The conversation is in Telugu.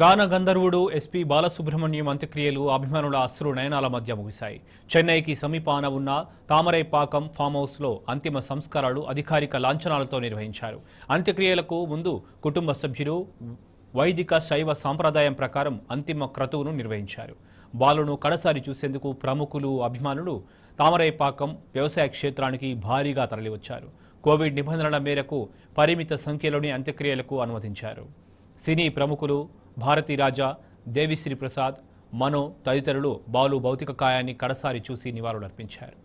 గాన గంధర్వుడు ఎస్పీ బాలసుబ్రహ్మణ్యం అంత్యక్రియలు అభిమానుల అశ్రు నయనాల మధ్య ముగిశాయి చెన్నైకి సమీపాన ఉన్న తామరైపాకం ఫామ్ హౌస్లో అంతిమ సంస్కారాలు అధికారిక లాంఛనాలతో నిర్వహించారు అంత్యక్రియలకు ముందు కుటుంబ సభ్యులు వైదిక శైవ సాంప్రదాయం ప్రకారం అంతిమ క్రతువును నిర్వహించారు బాలును కడసారి చూసేందుకు ప్రముఖులు అభిమానులు తామరైపాకం వ్యవసాయ క్షేత్రానికి భారీగా తరలివచ్చారు కోవిడ్ నిబంధనల మేరకు పరిమిత సంఖ్యలోని అంత్యక్రియలకు అనుమతించారు సినీ ప్రముఖులు భారతీ రాజా దేవిశ్రీ ప్రసాద్ మనో తదితరులు బాలు భౌతిక కాయాన్ని కడసారి చూసి నివాళులర్పించారు